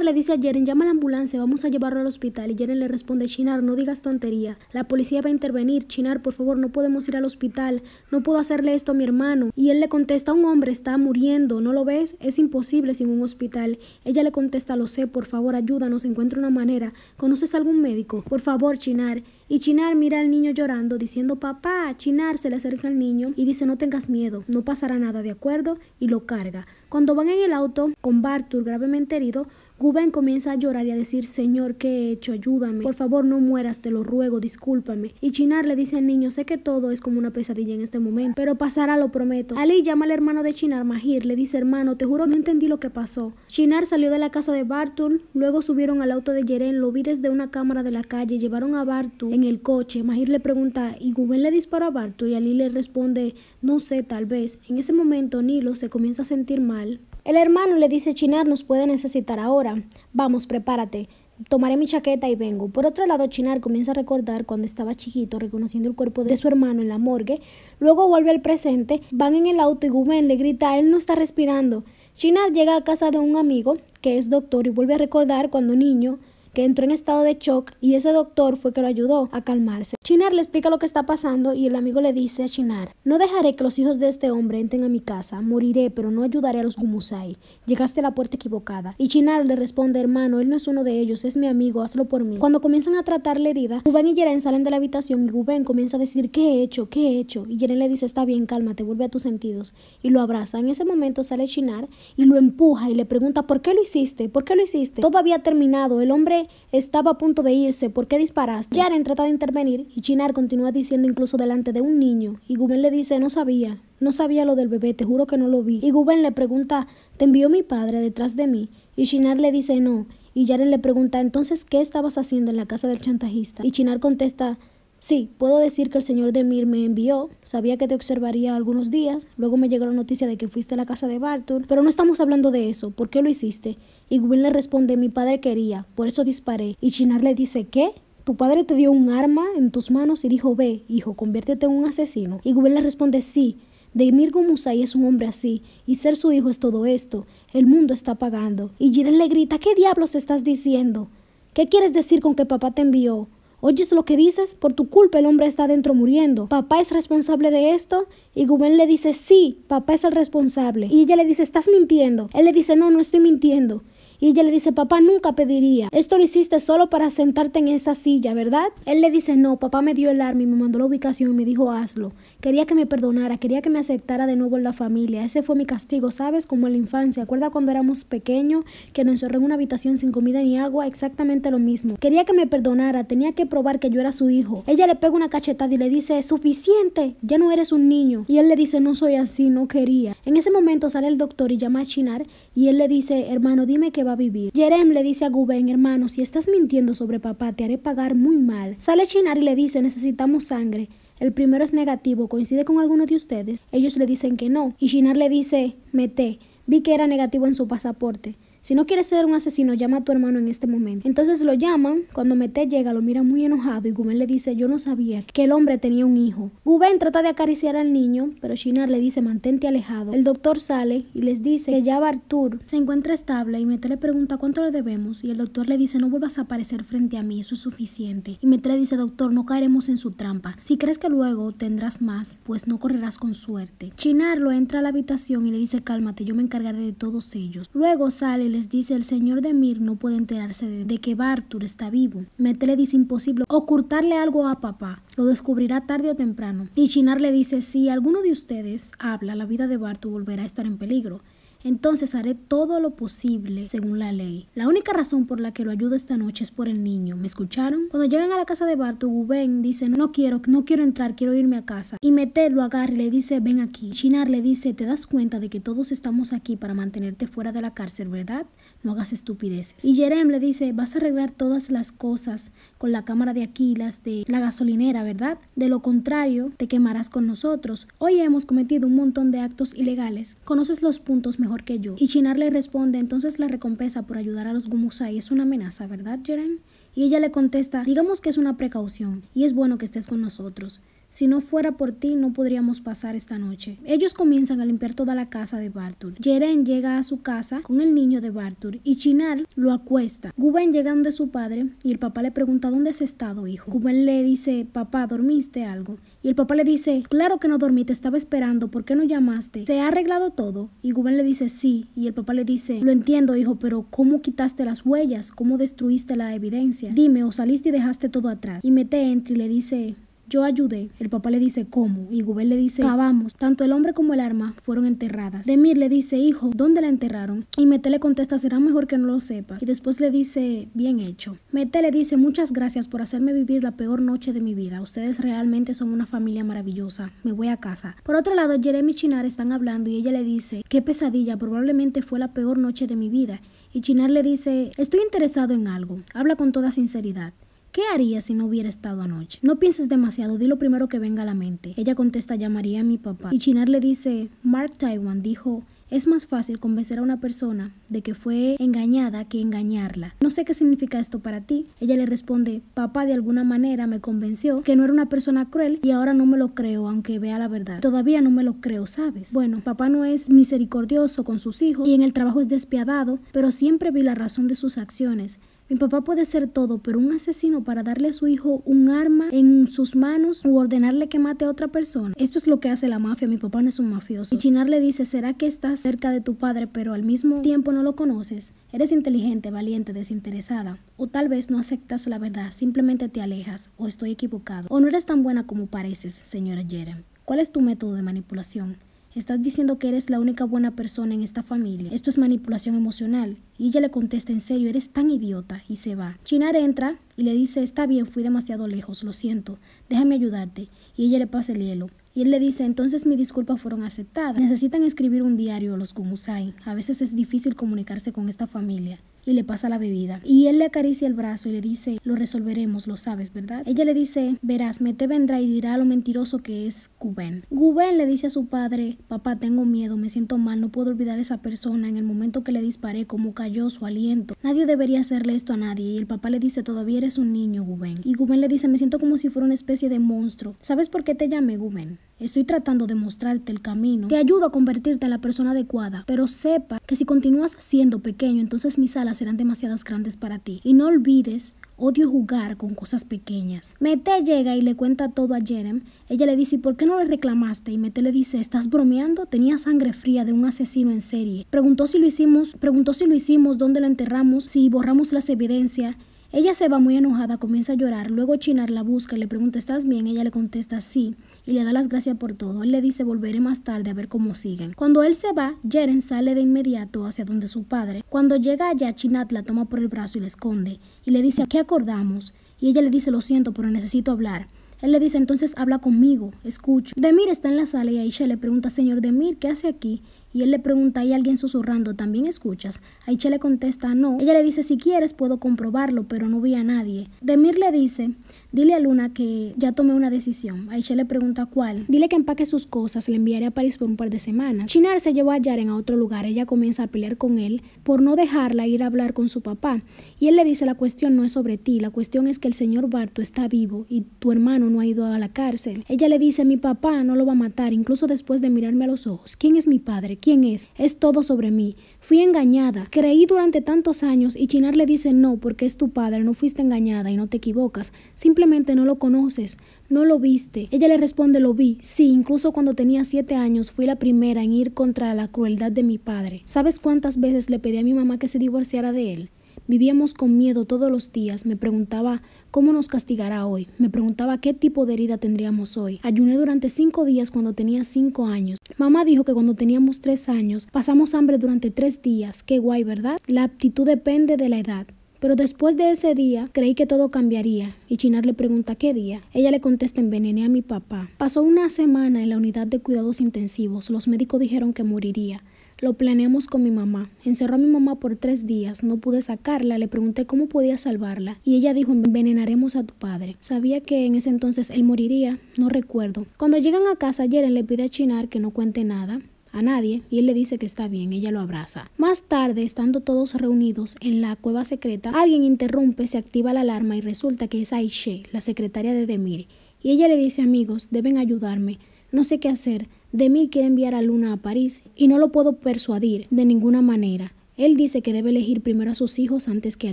le dice a Jeren, llama a la ambulancia, vamos a llevarlo al hospital. Y Jeren le responde, Chinar, no digas tontería. La policía va a intervenir. Chinar, por favor, no podemos ir al hospital. No puedo hacerle esto a mi hermano. Y él le contesta, un hombre está muriendo, ¿no lo ves? Es imposible sin un hospital. Ella le contesta, lo sé, por favor, ayúdanos, encuentra una manera. ¿Conoces algún médico? Por favor, Chinar. Y Chinar mira al niño llorando, diciendo papá. Chinar se le acerca al niño y dice no tengas miedo, no pasará nada, ¿de acuerdo? Y lo carga. Cuando van en el auto con Bartur gravemente herido, Gubén comienza a llorar y a decir, Señor, ¿qué he hecho? Ayúdame. Por favor, no mueras, te lo ruego, discúlpame. Y Chinar le dice al niño, sé que todo es como una pesadilla en este momento, pero pasará, lo prometo. Ali llama al hermano de Chinar, Mahir, le dice, hermano, te juro que no entendí lo que pasó. Chinar salió de la casa de Bartul, luego subieron al auto de Yeren, lo vi desde una cámara de la calle, llevaron a Bartul en el coche. Mahir le pregunta, ¿y Gubén le disparó a Bartul? Y Ali le responde, no sé, tal vez. En ese momento Nilo se comienza a sentir mal el hermano le dice, Chinar nos puede necesitar ahora. Vamos, prepárate. Tomaré mi chaqueta y vengo. Por otro lado, Chinar comienza a recordar cuando estaba chiquito, reconociendo el cuerpo de su hermano en la morgue. Luego vuelve al presente, van en el auto y Gumen le grita, él no está respirando. Chinar llega a casa de un amigo, que es doctor, y vuelve a recordar cuando niño, que entró en estado de shock y ese doctor fue que lo ayudó a calmarse. Chinar le explica lo que está pasando y el amigo le dice a Chinar, no dejaré que los hijos de este hombre entren a mi casa, moriré, pero no ayudaré a los Gumusai. Llegaste a la puerta equivocada. Y Chinar le responde, hermano, él no es uno de ellos, es mi amigo, hazlo por mí. Cuando comienzan a tratar la herida, Gubén y Yeren salen de la habitación y Guben comienza a decir, ¿qué he hecho? ¿Qué he hecho? Y Yeren le dice, está bien, calma. Te vuelve a tus sentidos. Y lo abraza. En ese momento sale Chinar y lo empuja y le pregunta, ¿por qué lo hiciste? ¿Por qué lo hiciste? Todo había terminado, el hombre estaba a punto de irse, ¿por qué disparaste? Yaren trata de intervenir y Chinar continúa diciendo incluso delante de un niño. Y Guben le dice, no sabía, no sabía lo del bebé, te juro que no lo vi. Y Guben le pregunta, ¿te envió mi padre detrás de mí? Y Chinar le dice, no. Y Yaren le pregunta, entonces, ¿qué estabas haciendo en la casa del chantajista? Y Chinar contesta, sí, puedo decir que el señor Demir me envió, sabía que te observaría algunos días, luego me llegó la noticia de que fuiste a la casa de Bartur, pero no estamos hablando de eso, ¿por qué lo hiciste? Y Gubén le responde, mi padre quería, por eso disparé. Y Chinar le dice, ¿qué? Tu padre te dio un arma en tus manos y dijo, ve, hijo, conviértete en un asesino. Y Gubel le responde, sí, Deimir Musay es un hombre así, y ser su hijo es todo esto. El mundo está pagando. Y Jiren le grita, ¿qué diablos estás diciendo? ¿Qué quieres decir con que papá te envió? ¿Oyes lo que dices? Por tu culpa el hombre está adentro muriendo. ¿Papá es responsable de esto? Y Gubén le dice, sí, papá es el responsable. Y ella le dice, estás mintiendo. Él le dice, no, no estoy mintiendo. Y ella le dice, papá nunca pediría. Esto lo hiciste solo para sentarte en esa silla, ¿verdad? Él le dice, no, papá me dio el arma y me mandó la ubicación y me dijo, hazlo. Quería que me perdonara, quería que me aceptara de nuevo en la familia. Ese fue mi castigo, ¿sabes? Como en la infancia. ¿Acuerda cuando éramos pequeños que nos encerró en una habitación sin comida ni agua? Exactamente lo mismo. Quería que me perdonara, tenía que probar que yo era su hijo. Ella le pega una cachetada y le dice, es suficiente, ya no eres un niño. Y él le dice, no soy así, no quería. En ese momento sale el doctor y llama a Chinar y él le dice, hermano, dime que va vivir. Jerem le dice a Guben, hermano, si estás mintiendo sobre papá, te haré pagar muy mal. Sale Chinar y le dice, necesitamos sangre. El primero es negativo, ¿coincide con alguno de ustedes? Ellos le dicen que no, y Chinar le dice, meté, vi que era negativo en su pasaporte. Si no quieres ser un asesino, llama a tu hermano en este momento. Entonces lo llaman, cuando Mete llega lo mira muy enojado y Gumen le dice, yo no sabía que el hombre tenía un hijo. Gubén trata de acariciar al niño, pero Shinar le dice, mantente alejado. El doctor sale y les dice que ya Bartur se encuentra estable y Mete le pregunta cuánto le debemos y el doctor le dice, no vuelvas a aparecer frente a mí, eso es suficiente. Y Mete le dice, doctor, no caeremos en su trampa. Si crees que luego tendrás más, pues no correrás con suerte. Shinar lo entra a la habitación y le dice, cálmate, yo me encargaré de todos ellos. Luego sale les dice el señor de Mir no puede enterarse de, que Bartur está vivo. Metele dice imposible ocultarle algo a papá, lo descubrirá tarde o temprano. Y Chinar le dice si alguno de ustedes habla, la vida de Bartur volverá a estar en peligro entonces haré todo lo posible según la ley. La única razón por la que lo ayudo esta noche es por el niño. ¿Me escucharon? Cuando llegan a la casa de Bartu, Guben dice, no quiero, no quiero entrar, quiero irme a casa. Y Metel lo agarra y le dice, ven aquí. Chinar le dice, te das cuenta de que todos estamos aquí para mantenerte fuera de la cárcel, ¿verdad? No hagas estupideces. Y Jerem le dice, vas a arreglar todas las cosas con la cámara de Aquilas de la gasolinera, ¿verdad? De lo contrario, te quemarás con nosotros. Hoy hemos cometido un montón de actos ilegales. Conoces los puntos mejor que yo. Y Chinar le responde, entonces la recompensa por ayudar a los Gumusai es una amenaza, ¿verdad, Jeren? Y ella le contesta, digamos que es una precaución, y es bueno que estés con nosotros. Si no fuera por ti, no podríamos pasar esta noche. Ellos comienzan a limpiar toda la casa de Bartur. Jeren llega a su casa con el niño de Bartur y Chinal lo acuesta. Guben llega donde su padre y el papá le pregunta dónde has estado, hijo. Guben le dice, papá, ¿dormiste algo? Y el papá le dice, claro que no dormí, te estaba esperando, ¿por qué no llamaste? ¿Se ha arreglado todo? Y Guben le dice, sí. Y el papá le dice, lo entiendo, hijo, pero ¿cómo quitaste las huellas? ¿Cómo destruiste la evidencia? Dime, o saliste y dejaste todo atrás. Y mete entre y le dice, yo ayudé. El papá le dice cómo y Gubel le dice Vamos. Tanto el hombre como el arma fueron enterradas. Demir le dice hijo, ¿dónde la enterraron? Y Mete le contesta será mejor que no lo sepas. Y después le dice bien hecho. Mete le dice muchas gracias por hacerme vivir la peor noche de mi vida. Ustedes realmente son una familia maravillosa. Me voy a casa. Por otro lado, Jeremy y Chinar están hablando y ella le dice qué pesadilla. Probablemente fue la peor noche de mi vida. Y Chinar le dice estoy interesado en algo. Habla con toda sinceridad. ¿Qué haría si no hubiera estado anoche? No pienses demasiado, di lo primero que venga a la mente. Ella contesta, llamaría a mi papá. Y Chinar le dice, Mark Taiwan dijo, es más fácil convencer a una persona de que fue engañada que engañarla. No sé qué significa esto para ti. Ella le responde, papá de alguna manera me convenció que no era una persona cruel y ahora no me lo creo aunque vea la verdad. Todavía no me lo creo, ¿sabes? Bueno, papá no es misericordioso con sus hijos y en el trabajo es despiadado, pero siempre vi la razón de sus acciones. Mi papá puede ser todo, pero un asesino para darle a su hijo un arma en sus manos u ordenarle que mate a otra persona. Esto es lo que hace la mafia. Mi papá no es un mafioso. Y Chinar le dice, ¿será que estás cerca de tu padre, pero al mismo tiempo no lo conoces? Eres inteligente, valiente, desinteresada. O tal vez no aceptas la verdad, simplemente te alejas. O estoy equivocado. O no eres tan buena como pareces, señora Jerem. ¿Cuál es tu método de manipulación? Estás diciendo que eres la única buena persona en esta familia. Esto es manipulación emocional. Y ella le contesta en serio, eres tan idiota. Y se va. Chinar entra, y le dice, está bien, fui demasiado lejos, lo siento, déjame ayudarte. Y ella le pasa el hielo. Y él le dice, entonces mis disculpas fueron aceptadas. Necesitan escribir un diario los Kumusai. A veces es difícil comunicarse con esta familia. Y le pasa la bebida. Y él le acaricia el brazo y le dice, lo resolveremos, lo sabes, ¿verdad? Ella le dice, verás, Mete vendrá y dirá lo mentiroso que es Guben. Guben le dice a su padre, papá, tengo miedo, me siento mal, no puedo olvidar a esa persona en el momento que le disparé, cómo cayó su aliento. Nadie debería hacerle esto a nadie. Y el papá le dice, todavía eres un niño, Gubén. Y Gubén le dice, me siento como si fuera una especie de monstruo. ¿Sabes por qué te llamé, Gubén? Estoy tratando de mostrarte el camino. Te ayudo a convertirte a la persona adecuada, pero sepa que si continúas siendo pequeño, entonces mis alas serán demasiadas grandes para ti. Y no olvides Odio jugar con cosas pequeñas. Mete llega y le cuenta todo a Jerem. Ella le dice, ¿por qué no le reclamaste? Y Mete le dice, ¿estás bromeando? Tenía sangre fría de un asesino en serie. Preguntó si lo hicimos, preguntó si lo hicimos, dónde lo enterramos, si borramos las evidencias. Ella se va muy enojada, comienza a llorar, luego Chinat la busca, y le pregunta ¿estás bien? Ella le contesta sí y le da las gracias por todo. Él le dice volveré más tarde a ver cómo siguen. Cuando él se va, Jeren sale de inmediato hacia donde su padre. Cuando llega allá, Chinat la toma por el brazo y le esconde y le dice qué acordamos? Y ella le dice lo siento pero necesito hablar. Él le dice, entonces habla conmigo, escucho. Demir está en la sala y Aisha le pregunta, señor Demir, ¿qué hace aquí? y él le pregunta, y alguien susurrando? ¿También escuchas? Aiche le contesta, no. Ella le dice, si quieres puedo comprobarlo, pero no vi a nadie. Demir le dice, dile a Luna que ya tomé una decisión. Aiche le pregunta cuál. Dile que empaque sus cosas, le enviaré a París por un par de semanas. Chinar se llevó a Yaren a otro lugar, ella comienza a pelear con él por no dejarla ir a hablar con su papá. Y él le dice, la cuestión no es sobre ti, la cuestión es que el señor Barto está vivo y tu hermano no ha ido a la cárcel. Ella le dice, mi papá no lo va a matar, incluso después de mirarme a los ojos. ¿Quién es mi padre? ¿Quién es? Es todo sobre mí. Fui engañada, creí durante tantos años y Chinar le dice no porque es tu padre, no fuiste engañada y no te equivocas, simplemente no lo conoces, no lo viste. Ella le responde lo vi, sí, incluso cuando tenía siete años fui la primera en ir contra la crueldad de mi padre. ¿Sabes cuántas veces le pedí a mi mamá que se divorciara de él? Vivíamos con miedo todos los días. Me preguntaba cómo nos castigará hoy. Me preguntaba qué tipo de herida tendríamos hoy. Ayuné durante cinco días cuando tenía cinco años. Mamá dijo que cuando teníamos tres años pasamos hambre durante tres días. Qué guay, ¿verdad? La aptitud depende de la edad. Pero después de ese día creí que todo cambiaría y Chinar le pregunta qué día. Ella le contesta envenené a mi papá. Pasó una semana en la unidad de cuidados intensivos. Los médicos dijeron que moriría. Lo planeamos con mi mamá. Encerró a mi mamá por tres días. No pude sacarla. Le pregunté cómo podía salvarla. Y ella dijo, envenenaremos a tu padre. Sabía que en ese entonces él moriría. No recuerdo. Cuando llegan a casa, Jeren le pide a Chinar que no cuente nada a nadie y él le dice que está bien, ella lo abraza. Más tarde, estando todos reunidos en la cueva secreta, alguien interrumpe, se activa la alarma y resulta que es Aishe, la secretaria de Demir, y ella le dice amigos, deben ayudarme, no sé qué hacer, Demir quiere enviar a Luna a París y no lo puedo persuadir de ninguna manera. Él dice que debe elegir primero a sus hijos antes que a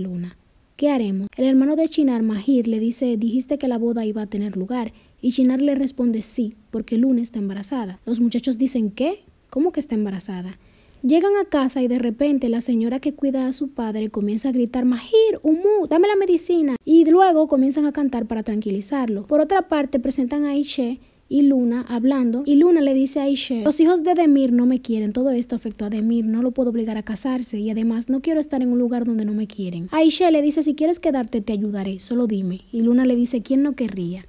Luna. ¿Qué haremos? El hermano de Chinar, Mahir, le dice, dijiste que la boda iba a tener lugar, y Chinar le responde sí, porque Luna está embarazada. Los muchachos dicen, ¿qué? ¿Cómo que está embarazada? Llegan a casa y de repente la señora que cuida a su padre comienza a gritar Mahir, Umu, dame la medicina. Y luego comienzan a cantar para tranquilizarlo. Por otra parte, presentan a Ishe y Luna hablando y Luna le dice a Aisha, los hijos de Demir no me quieren, todo esto afectó a Demir, no lo puedo obligar a casarse y además no quiero estar en un lugar donde no me quieren. A le dice, si quieres quedarte te ayudaré, solo dime. Y Luna le dice, ¿quién no querría?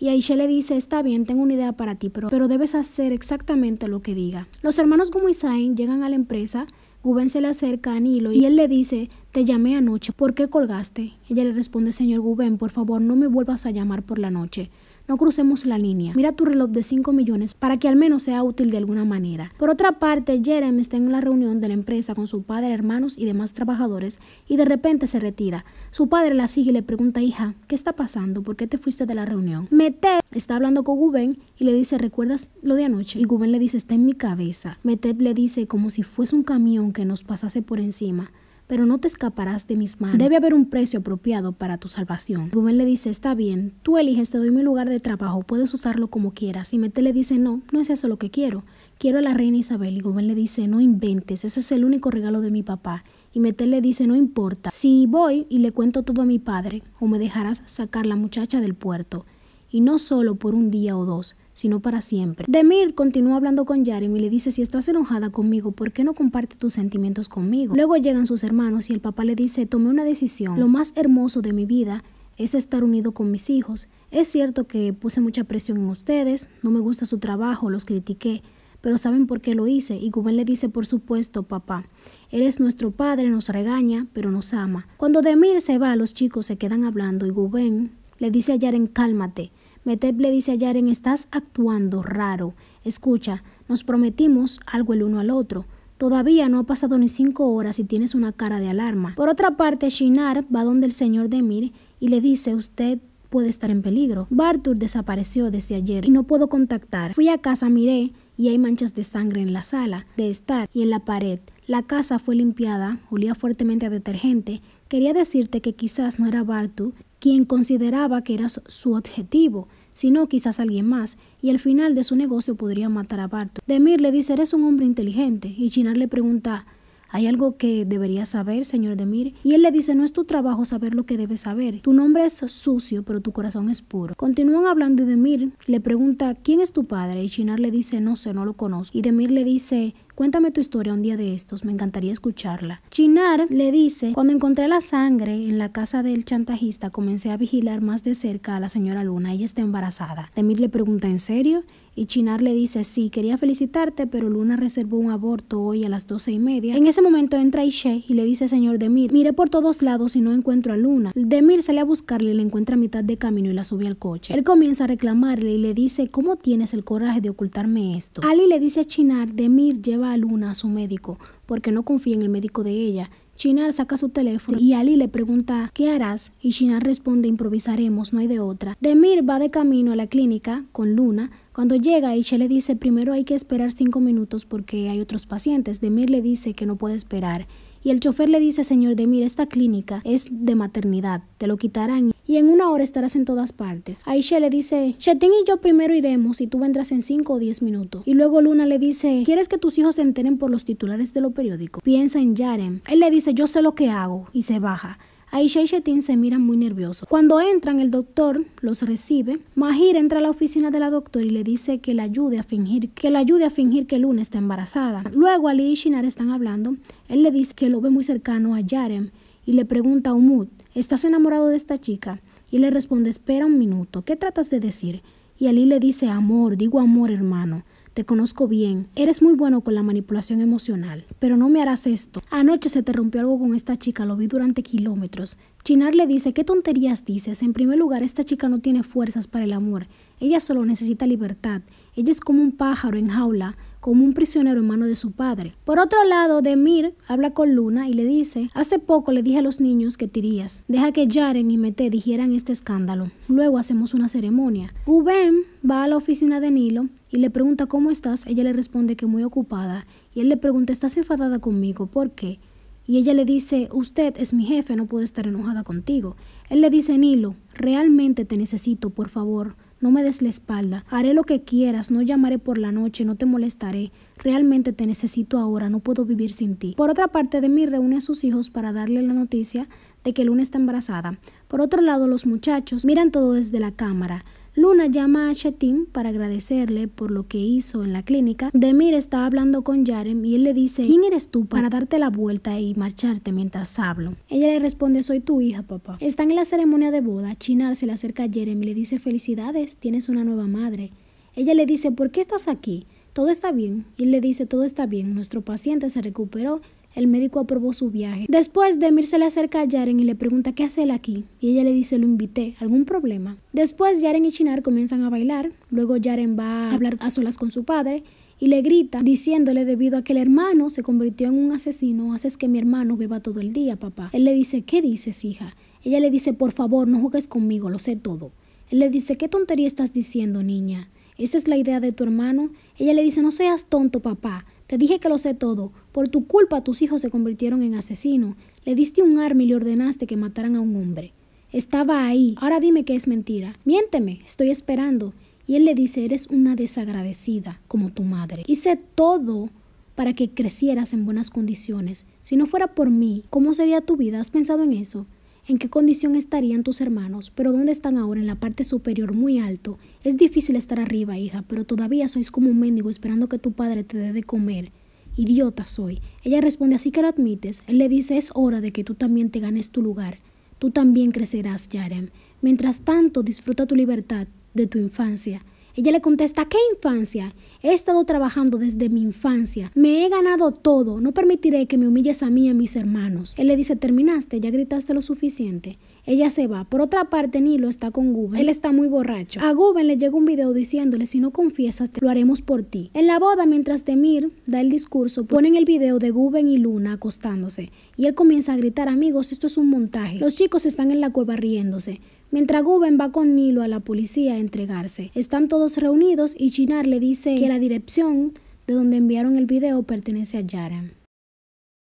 Y Aisha le dice, está bien, tengo una idea para ti, pero, debes hacer exactamente lo que diga. Los hermanos Gumisain llegan a la empresa, Guben se le acerca a Nilo y él le dice, te llamé anoche, ¿por qué colgaste? Ella le responde, señor Guben, por favor no me vuelvas a llamar por la noche no crucemos la línea. Mira tu reloj de 5 millones para que al menos sea útil de alguna manera. Por otra parte, Jeremy está en la reunión de la empresa con su padre, hermanos y demás trabajadores y de repente se retira. Su padre la sigue y le pregunta, hija, ¿qué está pasando? ¿Por qué te fuiste de la reunión? Mete está hablando con Guben y le dice, ¿recuerdas lo de anoche? Y Guben le dice, está en mi cabeza. Mete le dice como si fuese un camión que nos pasase por encima pero no te escaparás de mis manos. Debe haber un precio apropiado para tu salvación. Rubén le dice, está bien, tú eliges, te doy mi lugar de trabajo, puedes usarlo como quieras. Y Mete le dice, no, no es eso lo que quiero. Quiero a la reina Isabel. Y Rubén le dice, no inventes, ese es el único regalo de mi papá. Y Metel le dice, no importa, si voy y le cuento todo a mi padre, o me dejarás sacar la muchacha del puerto, y no solo por un día o dos, sino para siempre. Demir continúa hablando con Yaren y le dice si estás enojada conmigo, ¿por qué no comparte tus sentimientos conmigo? Luego llegan sus hermanos y el papá le dice, tomé una decisión, lo más hermoso de mi vida es estar unido con mis hijos. Es cierto que puse mucha presión en ustedes, no me gusta su trabajo, los critiqué, pero saben por qué lo hice. Y Gubén le dice, por supuesto, papá, eres nuestro padre, nos regaña, pero nos ama. Cuando Demir se va, los chicos se quedan hablando y Gubén le dice a Yaren, cálmate. Meteb le dice a Yaren, estás actuando raro. Escucha, nos prometimos algo el uno al otro. Todavía no ha pasado ni cinco horas y tienes una cara de alarma. Por otra parte, Shinar va donde el señor Demir y le dice, usted puede estar en peligro. Bartur desapareció desde ayer y no puedo contactar. Fui a casa, miré y hay manchas de sangre en la sala, de estar y en la pared. La casa fue limpiada, olía fuertemente a detergente. Quería decirte que quizás no era Bartur quien consideraba que era su objetivo, sino quizás alguien más, y al final de su negocio podría matar a Barton. Demir le dice, eres un hombre inteligente, y Chinar le pregunta, hay algo que deberías saber, señor Demir. Y él le dice, no es tu trabajo saber lo que debes saber. Tu nombre es sucio, pero tu corazón es puro. Continúan hablando y Demir le pregunta, ¿quién es tu padre? Y Shinar le dice, no sé, no lo conozco. Y Demir le dice, Cuéntame tu historia un día de estos, me encantaría escucharla. Chinar le dice, cuando encontré la sangre en la casa del chantajista, comencé a vigilar más de cerca a la señora Luna, ella está embarazada. Demir le pregunta, ¿en serio? y Chinar le dice, sí, quería felicitarte, pero Luna reservó un aborto hoy a las doce y media. En ese momento entra Ishe y le dice, señor Demir, mire por todos lados y no encuentro a Luna. Demir sale a buscarle y la encuentra a mitad de camino y la sube al coche. Él comienza a reclamarle y le dice, ¿cómo tienes el coraje de ocultarme esto? Ali le dice a Chinar, Demir lleva a Luna a su médico, porque no confía en el médico de ella. Chinar saca su teléfono y Ali le pregunta ¿qué harás? y Chinar responde improvisaremos, no hay de otra. Demir va de camino a la clínica con Luna cuando llega, Aisha le dice, primero hay que esperar cinco minutos porque hay otros pacientes. Demir le dice que no puede esperar. Y el chofer le dice, señor Demir, esta clínica es de maternidad, te lo quitarán y en una hora estarás en todas partes. Aisha le dice, Chetín y yo primero iremos y tú vendrás en cinco o diez minutos. Y luego Luna le dice, ¿quieres que tus hijos se enteren por los titulares de lo periódico? Piensa en Yaren. Él le dice, yo sé lo que hago y se baja. Aisha y Shetin se miran muy nerviosos. Cuando entran, el doctor los recibe. Mahir entra a la oficina de la doctora y le dice que le ayude a fingir que la ayude a fingir que Luna está embarazada. Luego Ali y Shinar están hablando. Él le dice que lo ve muy cercano a Yarem y le pregunta a Umud, ¿estás enamorado de esta chica? Y le responde, espera un minuto, ¿qué tratas de decir? Y Ali le dice, amor, digo amor hermano te conozco bien, eres muy bueno con la manipulación emocional, pero no me harás esto. Anoche se te rompió algo con esta chica, lo vi durante kilómetros. Chinar le dice, ¿qué tonterías dices? En primer lugar, esta chica no tiene fuerzas para el amor, ella solo necesita libertad, ella es como un pájaro en jaula, como un prisionero en mano de su padre. Por otro lado, Demir habla con Luna y le dice, hace poco le dije a los niños que tirías, deja que Yaren y Mete dijeran este escándalo, luego hacemos una ceremonia. Uben va a la oficina de Nilo y le pregunta cómo estás, ella le responde que muy ocupada y él le pregunta, ¿estás enfadada conmigo? ¿Por qué? Y ella le dice, usted es mi jefe, no puedo estar enojada contigo. Él le dice, Nilo, realmente te necesito, por favor, no me des la espalda, haré lo que quieras, no llamaré por la noche, no te molestaré. Realmente te necesito ahora, no puedo vivir sin ti. Por otra parte, Demi reúne a sus hijos para darle la noticia de que Luna está embarazada. Por otro lado, los muchachos miran todo desde la cámara. Luna llama a Shetim para agradecerle por lo que hizo en la clínica. Demir está hablando con Yarem y él le dice, ¿quién eres tú para darte la vuelta y marcharte mientras hablo? Ella le responde, soy tu hija, papá. Están en la ceremonia de boda. Chinar se le acerca a Yarem y le dice, felicidades, tienes una nueva madre. Ella le dice, ¿por qué estás aquí? Todo está bien. Y él le dice, todo está bien. Nuestro paciente se recuperó el médico aprobó su viaje. Después, Demir se le acerca a Yaren y le pregunta qué hace él aquí, y ella le dice lo invité, algún problema. Después, Yaren y Chinar comienzan a bailar, luego Yaren va a hablar a solas con su padre y le grita diciéndole debido a que el hermano se convirtió en un asesino, haces que mi hermano beba todo el día, papá. Él le dice, ¿qué dices, hija? Ella le dice, por favor, no juegues conmigo, lo sé todo. Él le dice, ¿qué tontería estás diciendo, niña? ¿Esa es la idea de tu hermano? Ella le dice, no seas tonto, papá. Te dije que lo sé todo. Por tu culpa tus hijos se convirtieron en asesinos. Le diste un arma y le ordenaste que mataran a un hombre. Estaba ahí. Ahora dime que es mentira. Miénteme, estoy esperando. Y él le dice, eres una desagradecida como tu madre. Hice todo para que crecieras en buenas condiciones. Si no fuera por mí, ¿cómo sería tu vida? ¿Has pensado en eso? en qué condición estarían tus hermanos, pero dónde están ahora en la parte superior muy alto. Es difícil estar arriba, hija, pero todavía sois como un mendigo esperando que tu padre te dé de comer. Idiota soy. Ella responde así que lo admites. Él le dice es hora de que tú también te ganes tu lugar. Tú también crecerás, Yarem. Mientras tanto, disfruta tu libertad de tu infancia. Ella le contesta, ¿qué infancia? He estado trabajando desde mi infancia. Me he ganado todo. No permitiré que me humilles a mí y a mis hermanos. Él le dice, terminaste, ya gritaste lo suficiente. Ella se va. Por otra parte, Nilo está con Guben. Él está muy borracho. A Guben le llega un video diciéndole, si no confiesas, te lo haremos por ti. En la boda, mientras Demir da el discurso, ponen el video de Guben y Luna acostándose. Y él comienza a gritar, amigos, esto es un montaje. Los chicos están en la cueva riéndose. Mientras Guben va con Nilo a la policía a entregarse. Están todos reunidos y Chinar le dice que la dirección de donde enviaron el video pertenece a Yara.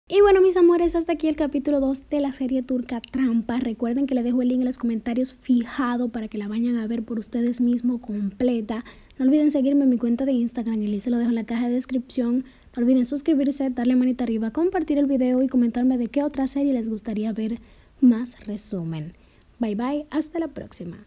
Y bueno, mis amores, hasta aquí el capítulo 2 de la serie turca Trampa. Recuerden que les dejo el link en los comentarios fijado para que la vayan a ver por ustedes mismos completa. No olviden seguirme en mi cuenta de Instagram, el link se lo dejo en la caja de descripción. No olviden suscribirse, darle manita arriba, compartir el video y comentarme de qué otra serie les gustaría ver más resumen. Bye bye, hasta la próxima.